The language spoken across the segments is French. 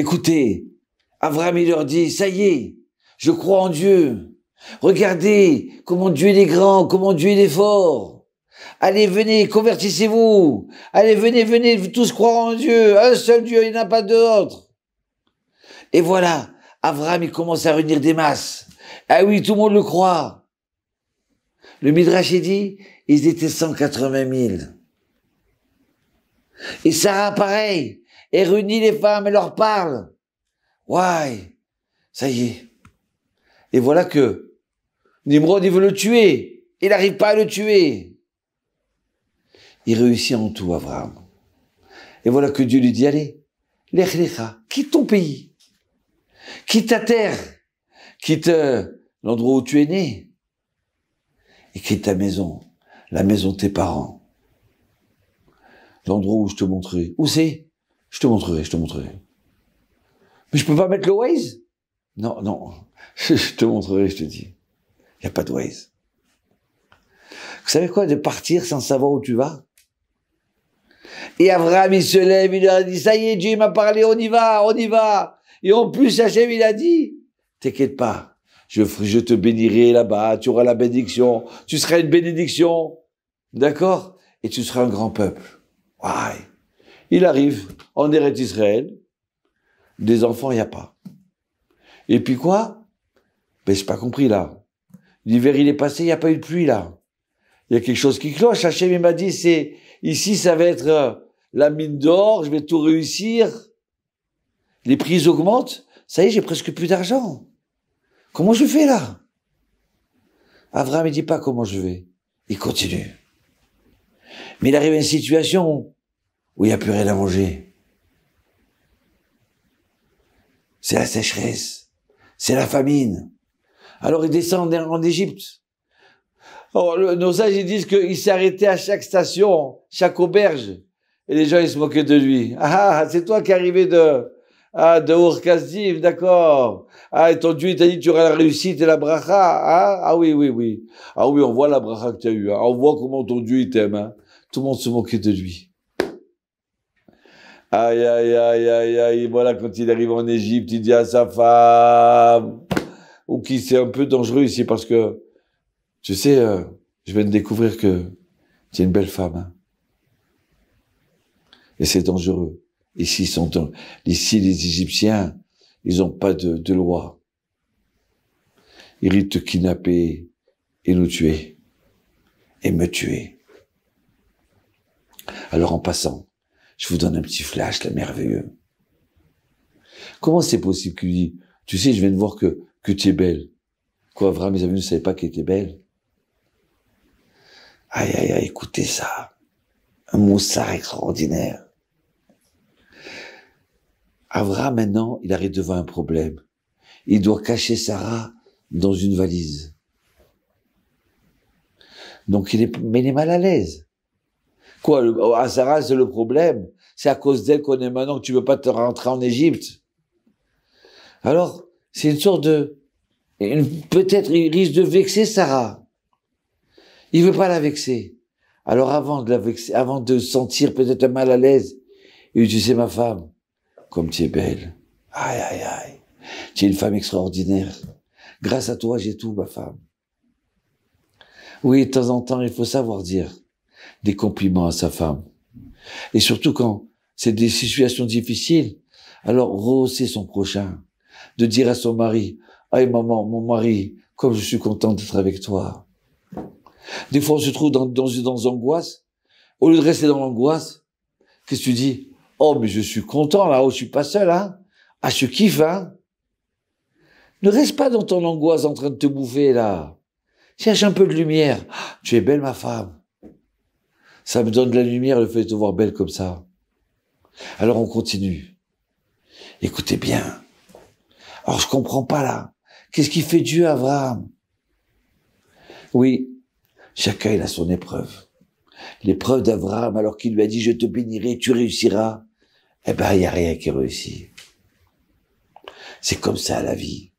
Écoutez, Avram, il leur dit, ça y est, je crois en Dieu. Regardez comment Dieu est grand, comment Dieu est fort. Allez, venez, convertissez-vous. Allez, venez, venez, tous croire en Dieu. Un seul Dieu, il n'y en a pas d'autre. Et voilà, Avram, il commence à réunir des masses. Ah oui, tout le monde le croit. Le Midrash, dit, ils étaient 180 000. Et Sarah, pareil, et réunit les femmes et leur parle. Ouais, ça y est. Et voilà que Nimrod, il veut le tuer. Il n'arrive pas à le tuer. Il réussit en tout, Abraham. Et voilà que Dieu lui dit, allez, lech quitte ton pays, quitte ta terre, quitte euh, l'endroit où tu es né, et quitte ta maison, la maison de tes parents l'endroit où je te montrerai. Où c'est Je te montrerai, je te montrerai. Mais je peux pas mettre le Waze Non, non. Je te montrerai, je te dis. Il n'y a pas de Waze. Vous savez quoi De partir sans savoir où tu vas Et Abraham, il se lève, il a dit, ça y est, Dieu m'a parlé, on y va, on y va. Et en plus, Hachem, il a dit, t'inquiète pas, je te bénirai là-bas, tu auras la bénédiction, tu seras une bénédiction. D'accord Et tu seras un grand peuple. Il arrive en Eretz Israël, des enfants, il n'y a pas. Et puis quoi Ben, n'ai pas compris, là. L'hiver, il est passé, il n'y a pas eu de pluie, là. Il y a quelque chose qui cloche. Hachem, m'a dit, c'est, ici, ça va être euh, la mine d'or, je vais tout réussir. Les prix augmentent. Ça y est, j'ai presque plus d'argent. Comment je fais, là Avram, il dit pas comment je vais. Il continue. Mais il arrive à une situation où il n'y a plus rien à manger. C'est la sécheresse. C'est la famine. Alors il descendent en Égypte. nos sages disent qu'il s'est arrêté à chaque station, chaque auberge. Et les gens, ils se moquaient de lui. Ah, ah, ah c'est toi qui es arrivé de, ah, d'accord. Ah, et ton Dieu, il t'a dit, tu auras la réussite et la bracha. Ah, ah oui, oui, oui. Ah oui, on voit la bracha que tu as eue. Hein. On voit comment ton Dieu, il t'aime. Hein. Tout le monde se moquait de lui. Aïe, aïe, aïe, aïe, aïe. Voilà, quand il arrive en Égypte, il dit à sa femme. Ou qui c'est un peu dangereux ici parce que, tu sais, euh, je viens de découvrir que tu es une belle femme. Hein. Et c'est dangereux. Ici, sont ici, les Égyptiens, ils n'ont pas de, de loi. Ils risquent de kidnapper et nous tuer. Et me tuer. Alors en passant, je vous donne un petit flash, la merveilleux. Comment c'est possible qu'il dit, tu sais, je viens de voir que, que tu es belle. Quoi, Avra, mes amis ne savaient pas qu'elle était belle. Aïe, aïe, aïe, écoutez ça. Un moussard extraordinaire. Avra, maintenant, il arrive devant un problème. Il doit cacher Sarah dans une valise. Donc il est, mais il est mal à l'aise. Quoi, le, c'est le problème. C'est à cause d'elle qu'on est maintenant que tu ne veux pas te rentrer en Égypte. Alors, c'est une sorte de... Peut-être il risque de vexer Sarah. Il veut pas la vexer. Alors avant de la vexer, avant de sentir peut-être mal à l'aise, il dit, tu sais ma femme, comme tu es belle. Aïe, aïe, aïe. Tu es une femme extraordinaire. Grâce à toi, j'ai tout, ma femme. Oui, de temps en temps, il faut savoir dire des compliments à sa femme. Et surtout quand c'est des situations difficiles, alors rehausser son prochain, de dire à son mari, Hey maman, mon mari, comme je suis content d'être avec toi. Des fois, on se trouve dans, dans, dans angoisse, Au lieu de rester dans l'angoisse, qu'est-ce que tu dis Oh, mais je suis content là, oh, je suis pas seul, hein Ah, je kiffe, hein Ne reste pas dans ton angoisse en train de te bouffer là. Cherche un peu de lumière. Ah, tu es belle, ma femme. Ça me donne de la lumière le fait de te voir belle comme ça. Alors on continue. Écoutez bien. Alors je comprends pas là. Qu'est-ce qui fait Dieu Abraham Oui, chacun il a son épreuve. L'épreuve d'Abraham, alors qu'il lui a dit je te bénirai, tu réussiras, eh ben il y a rien qui réussit. C'est comme ça la vie.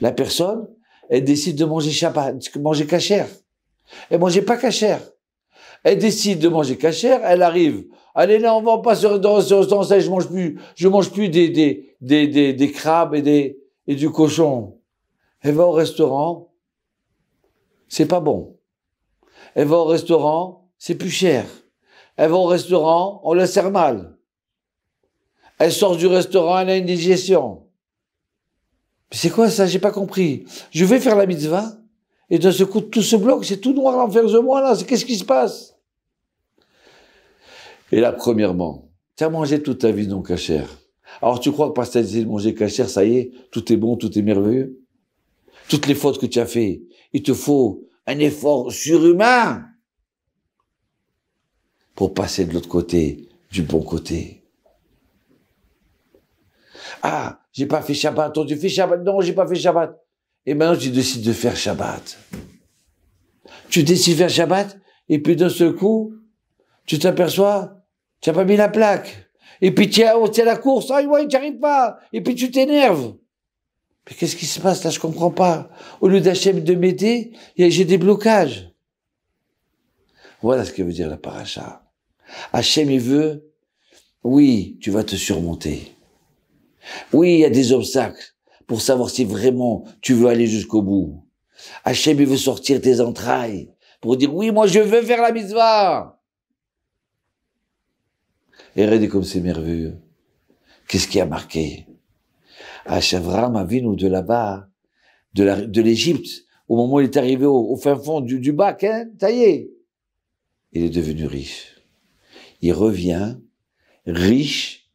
La personne, elle décide de manger, de manger cachère. Elle mangeait pas cachère. Elle décide de manger cachère, elle arrive. Allez là, on va pas sur dans, dans je mange plus, je mange plus des des des des, crabes et des et du cochon. Elle va au restaurant, c'est pas bon. Elle va au restaurant, c'est plus cher. Elle va au restaurant, on la sert mal. Elle sort du restaurant, elle a une digestion. C'est quoi ça J'ai pas compris. Je vais faire la mitzvah et de ce coup, tout ce bloc, c'est tout noir l'enfer de moi, là. Qu'est-ce qui se passe Et là, premièrement, tu as mangé toute ta vie non cachère. Alors tu crois que parce que tu as essayé de manger cachère, ça y est, tout est bon, tout est merveilleux Toutes les fautes que tu as faites, il te faut un effort surhumain pour passer de l'autre côté, du bon côté. Ah, j'ai pas fait Shabbat. toi tu fais Shabbat. Non, j'ai pas fait Shabbat. Et eh maintenant, ben, tu décides de faire Shabbat. Tu décides de faire Shabbat, et puis d'un seul coup, tu t'aperçois, tu n'as pas mis la plaque. Et puis tu es à la course, ah ouais, tu arrives pas. Et puis tu t'énerves. Mais qu'est-ce qui se passe là Je comprends pas. Au lieu d'Hachem de m'aider, j'ai des blocages. Voilà ce que veut dire la paracha. Hachem, il veut, oui, tu vas te surmonter. Oui, il y a des obstacles pour savoir si vraiment tu veux aller jusqu'au bout. Hachem, il veut sortir tes entrailles pour dire oui, moi je veux faire la mitzvah. Et regardez comme c'est merveilleux. Qu'est-ce qui a marqué Hachavram nous, de là-bas, de l'Égypte, au moment où il est arrivé au, fin fond du, bac, hein, taillé, il est devenu riche. Il revient riche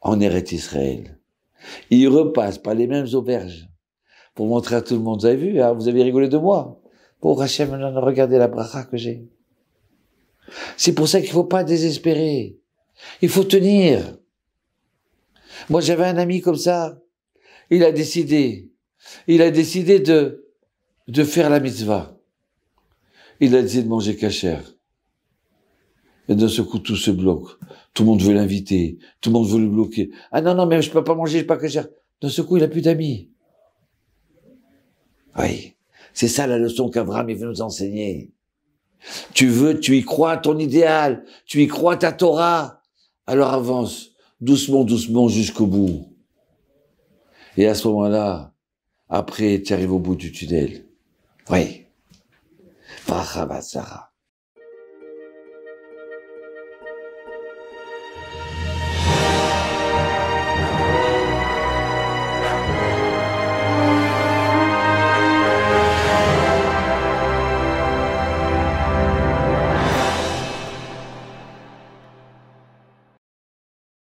en hérit Israël. Il repasse par les mêmes auberges pour montrer à tout le monde. Vous avez vu, hein, vous avez rigolé de moi. Pour oh, Hachem, regardez la bracha que j'ai. C'est pour ça qu'il ne faut pas désespérer. Il faut tenir. Moi, j'avais un ami comme ça. Il a décidé. Il a décidé de, de faire la mitzvah. Il a décidé de manger cachère. Et d'un seul coup, tout se bloque. Tout le monde veut l'inviter. Tout le monde veut le bloquer. Ah non, non, mais je peux pas manger, je pas que D'un seul coup, il a plus d'amis. Oui. C'est ça la leçon qu'Abraham est venu nous enseigner. Tu veux, tu y crois ton idéal. Tu y crois ta Torah. Alors avance. Doucement, doucement, jusqu'au bout. Et à ce moment-là, après, tu arrives au bout du tunnel. Oui. Sarah.